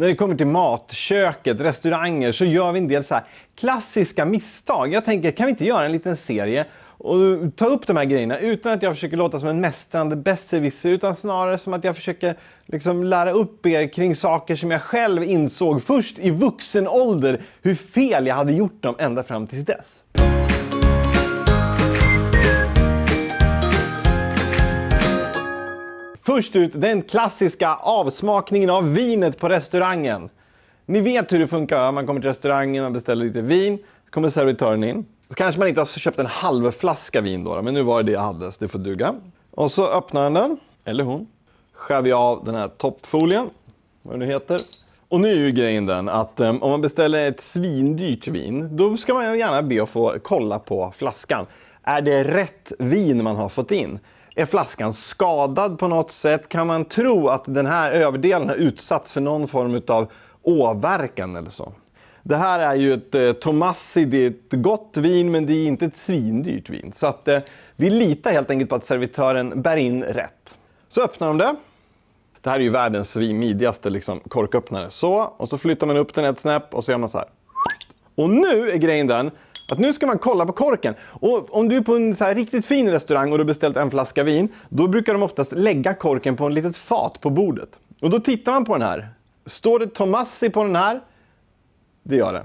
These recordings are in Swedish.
när det kommer till mat, köket, restauranger, så gör vi en del så klassiska misstag. Jag tänker, kan vi inte göra en liten serie och ta upp de här grejerna utan att jag försöker låta som en mästrande besserwisser utan snarare som att jag försöker liksom lära upp er kring saker som jag själv insåg först i vuxen ålder hur fel jag hade gjort dem ända fram tills dess. Först ut den klassiska avsmakningen av vinet på restaurangen. Ni vet hur det funkar. Man kommer till restaurangen, och beställer lite vin, så kommer servitören in. Så kanske man inte har köpt en halv flaska vin då, men nu var det det jag hade, så det får duga. Och så öppnar han den, eller hon. Skär vi av den här toppfolien, vad det nu heter. Och nu är ju grejen den att um, om man beställer ett svindyrt vin, då ska man gärna be att få kolla på flaskan. Är det rätt vin man har fått in? Är flaskan skadad på något sätt? Kan man tro att den här överdelen har utsatts för någon form av åverkan eller så? Det här är ju ett eh, Tomassi, det är ett gott vin men det är inte ett svindyrt vin. Så att, eh, vi litar helt enkelt på att servitören bär in rätt. Så öppnar de det. Det här är ju världens svinmidigaste liksom, korköppnare. Så, och så flyttar man upp den ett snäpp och så gör man så här. Och nu är grejen den att nu ska man kolla på korken. Och om du är på en så riktigt fin restaurang och du har beställt en flaska vin, då brukar de oftast lägga korken på en litet fat på bordet. Och då tittar man på den här. Står det Tomassi på den här? Det gör det.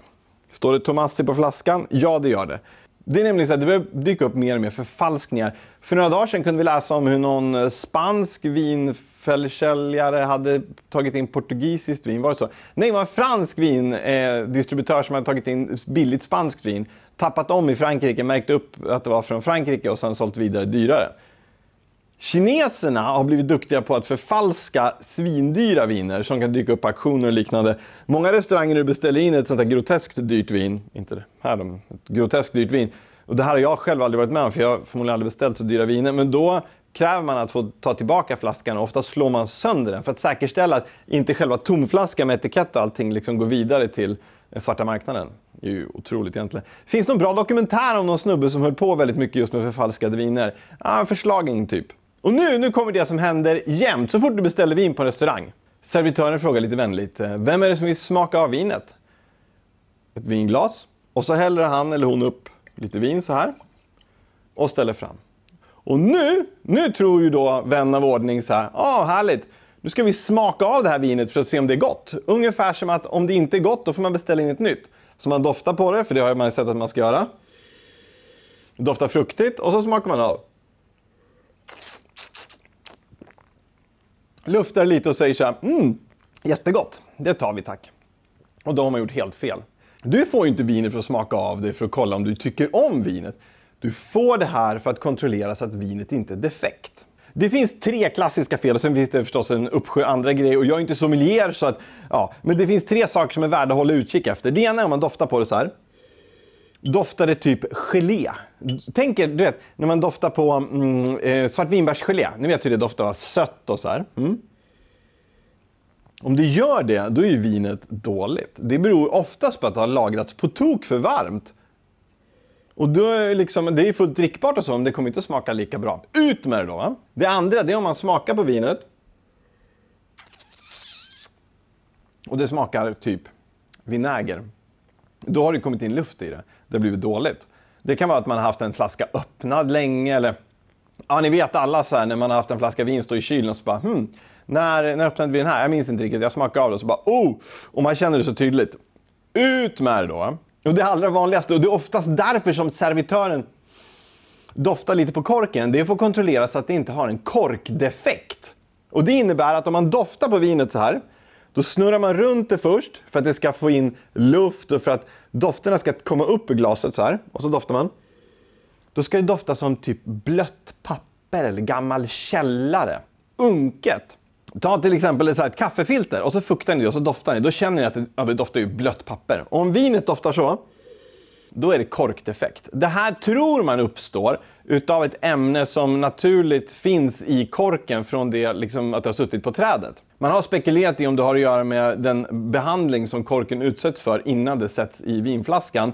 Står det Tomassi på flaskan? Ja, det gör det. Det är nämligen så att det börjar dyka upp mer och mer förfalskningar. För några dagar sedan kunde vi läsa om hur någon eh, spansk vinförsäljare hade tagit in portugisiskt vin. Var det så? Nej, det var en fransk vindistributör som hade tagit in billigt spanskt vin, tappat om i Frankrike, märkt upp att det var från Frankrike och sen sålt vidare dyrare. Kineserna har blivit duktiga på att förfalska svindyra viner som kan dyka upp på auktioner och liknande. Många restauranger nu beställer in ett sånt här groteskt dyrt vin, inte det här, de, ett groteskt dyrt vin. Och det här har jag själv aldrig varit med om, för jag har förmodligen aldrig beställt så dyra viner. Men då kräver man att få ta tillbaka flaskan och ofta slår man sönder den för att säkerställa att inte själva tomflaskan med etikett och allting liksom går vidare till den svarta marknaden. Det är ju otroligt egentligen. Finns det någon bra dokumentär om någon snubbe som höll på väldigt mycket just med förfalskade viner? Ah, förslagning typ. Och nu, nu kommer det som händer jämt så fort du beställer vin på en restaurang. Servitören frågar lite vänligt, eh, vem är det som vill smaka av vinet? Ett vinglas. Och så häller han eller hon upp lite vin så här och ställer fram. Och nu, nu tror ju då vän av ordning så här, ja oh, härligt, nu ska vi smaka av det här vinet för att se om det är gott. Ungefär som att om det inte är gott då får man beställa in ett nytt. Så man doftar på det, för det har man sett att man ska göra. Doftar fruktigt och så smakar man av. luftar lite och säger så här, mm, jättegott, det tar vi tack. Och då har man gjort helt fel. Du får ju inte vinet för att smaka av det för att kolla om du tycker om vinet. Du får det här för att kontrollera så att vinet inte är defekt. Det finns tre klassiska fel och sen finns det förstås en uppsjö andra grejer och jag är inte sommelier så att, ja, men det finns tre saker som är värda att hålla utkik efter. Det ena är om man doftar på det så här doftade typ gelé. Tänk er, du vet, när man doftar på mm, eh, svartvinbärsgelé. Ni vet hur det doftar sött och så här. Mm. Om det gör det, då är ju vinet dåligt. Det beror oftast på att det har lagrats på tok för varmt. Och då är liksom, det är fullt drickbart och så, men det kommer inte att smaka lika bra. Ut med det då! Va? Det andra, det är om man smakar på vinet. Och det smakar typ vinäger. Då har det kommit in luft i det. Det har blivit dåligt. Det kan vara att man har haft en flaska öppnad länge eller Ja, ni vet alla så här, när man har haft en flaska vin stå i kylen och så bara hmm, när, när öppnade vi den här? Jag minns inte riktigt. Jag smakade av det och så bara oh! Och man känner det så tydligt. Ut med det då! Och det allra vanligaste, och det är oftast därför som servitören doftar lite på korken, det är för att kontrollera så att det inte har en korkdefekt. Och det innebär att om man doftar på vinet så här, då snurrar man runt det först för att det ska få in luft och för att dofterna ska komma upp i glaset så här. Och så doftar man. Då ska det dofta som typ blött papper eller gammal källare. Unket. Ta till exempel ett, så ett kaffefilter och så fuktar ni det och så doftar ni. Då känner ni att det, ja, det doftar ju blött papper. Och om vinet doftar så, då är det korkdefekt. Det här tror man uppstår utav ett ämne som naturligt finns i korken från det liksom, att det har suttit på trädet. Man har spekulerat i om det har att göra med den behandling som korken utsätts för innan det sätts i vinflaskan,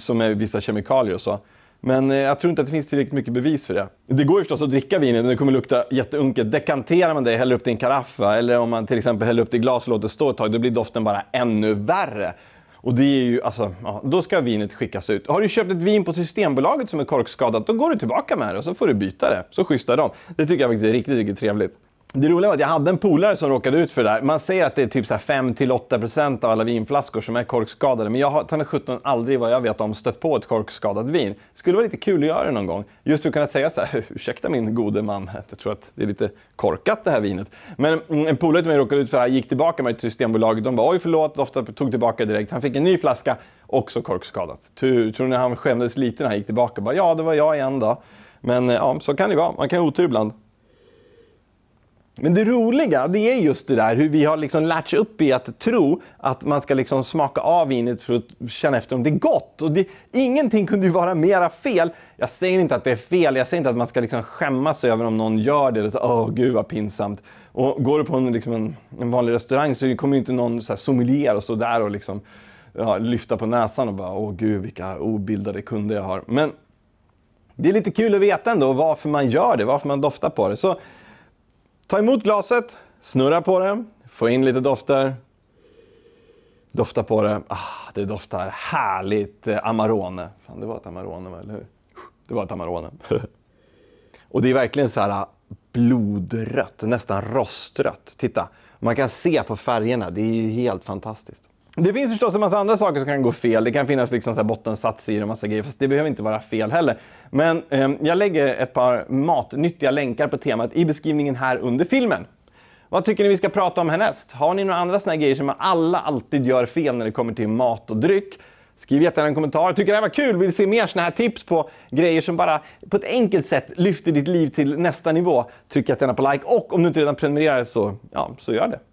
som är vissa kemikalier och så. Men eh, jag tror inte att det finns tillräckligt mycket bevis för det. Det går ju förstås att dricka vinet, men det kommer lukta jätteunket. Dekanterar man det, häller upp det i en karaff, eller om man till exempel häller upp det i glas och låter det stå ett tag, då blir doften bara ännu värre. Och det är ju, alltså, ja, då ska vinet skickas ut. Har du köpt ett vin på Systembolaget som är korkskadat, då går du tillbaka med det och så får du byta det. Så schyssta de. Det tycker jag faktiskt är riktigt, riktigt trevligt. Det roliga var att jag hade en polare som råkade ut för det där. Man säger att det är typ 5-8% av alla vinflaskor som är korkskadade, men jag har ta 17 aldrig vad jag vet om stött på ett korkskadat vin. Skulle vara lite kul att göra det någon gång. Just för att kunna säga så här, ursäkta min gode man, jag tror att det är lite korkat det här vinet. Men mm, en polare till mig råkade ut för det här, gick tillbaka med till Systembolaget. De var oj förlåt, ofta tog tillbaka direkt. Han fick en ny flaska, också korkskadat. Tur, tror ni han skämdes lite när han gick tillbaka? Bara, ja, det var jag igen då. Men eh, ja, så kan det vara. Man kan ha otur ibland. Men det roliga det är just det där hur vi har liksom lärt upp i att tro att man ska liksom smaka av vinet för att känna efter om det är gott. Och det, ingenting kunde ju vara mera fel. Jag säger inte att det är fel, jag säger inte att man ska liksom skämmas över om någon gör det. Åh, gud vad pinsamt. Och går du på en, liksom en, en vanlig restaurang så kommer ju inte någon så här sommelier och stå där och liksom, ja, lyfta på näsan och bara åh gud vilka obildade kunder jag har. Men det är lite kul att veta ändå varför man gör det, varför man doftar på det. Så Ta emot glaset, snurra på det, få in lite dofter. Dofta på det. Ah, det doftar härligt eh, Amarone. Fan, det var ett Amarone, eller hur? Det var ett Amarone. Och det är verkligen så här ah, blodrött, nästan rostrött. Titta, man kan se på färgerna. Det är ju helt fantastiskt. Det finns förstås en massa andra saker som kan gå fel. Det kan finnas liksom så bottensats i det och massa grejer. Fast det behöver inte vara fel heller. Men eh, jag lägger ett par matnyttiga länkar på temat i beskrivningen här under filmen. Vad tycker ni vi ska prata om härnäst? Har ni några andra såna grejer som alla alltid gör fel när det kommer till mat och dryck? Skriv jättegärna en kommentar. Tycker det här var kul? Vill se mer såna här tips på grejer som bara på ett enkelt sätt lyfter ditt liv till nästa nivå? Tryck gärna på like och om du inte redan prenumererar så, ja, så gör det.